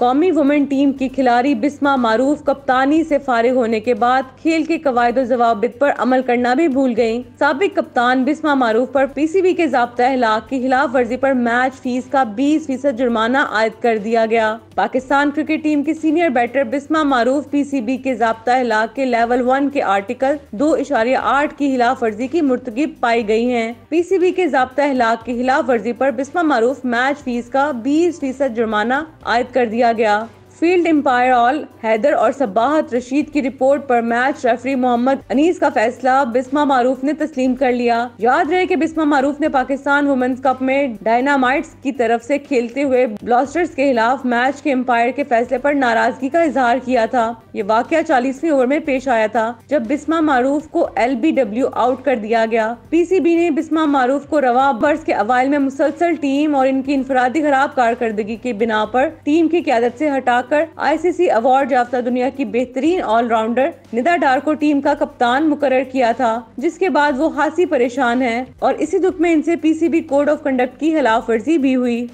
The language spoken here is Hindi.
कौमी वुमेन टीम की खिलाड़ी बिस्मा मारूफ कप्तानी से फारिग होने के बाद खेल के कवायद जवाब पर अमल करना भी भूल गयी सबक कप्तान बिस्मा मारूफ पर पीसीबी के जबता अहलाक की खिलाफ वर्जी पर मैच फीस का बीस फीसद जुर्माना आयद कर दिया गया पाकिस्तान क्रिकेट टीम की सीनियर बैटर बिस्मा मारूफ बी के जबता हलाक के लेवल वन के आर्टिकल दो इशारे आठ की खिलाफ वर्जी की मुर्तगी पाई गयी है बी के जबता हलाक की खिलाफ वर्जी आरोप बिस्मा मारूफ मैच फीस का बीस फीसद जुर्माना आयद कर दिया किया गया फील्ड एम्पायर ऑल हैदर और सबाहत रशीद की रिपोर्ट पर मैच रेफरी मोहम्मद अनीस का फैसला बिस्मा मारूफ ने तस्लीम कर लिया याद रहे कि बिस्मा मारूफ ने पाकिस्तान वुमेन्स कप में डायनामाइट्स की तरफ से खेलते हुए ब्लास्टर्स के खिलाफ मैच के एम्पायर के फैसले पर नाराजगी का इजहार किया था ये वाक्य चालीसवीं ओवर में पेश आया था जब बिस्मा मारूफ को एल आउट कर दिया गया बी ने बिस्मा मारूफ को रवा बर्स के अवाइल में मुसलसल टीम और इनकी इनफरादी खराब कारकर्दगी के बिना पर टीम की क्यादत से हटा बनाकर आईसीसी अवार्ड याफ्ता दुनिया की बेहतरीन ऑलराउंडर निदा डार को टीम का कप्तान मुकर किया था जिसके बाद वो खासी परेशान है और इसी दुख में इनसे पीसीबी कोड ऑफ कंडक्ट की खिलाफ वर्जी भी हुई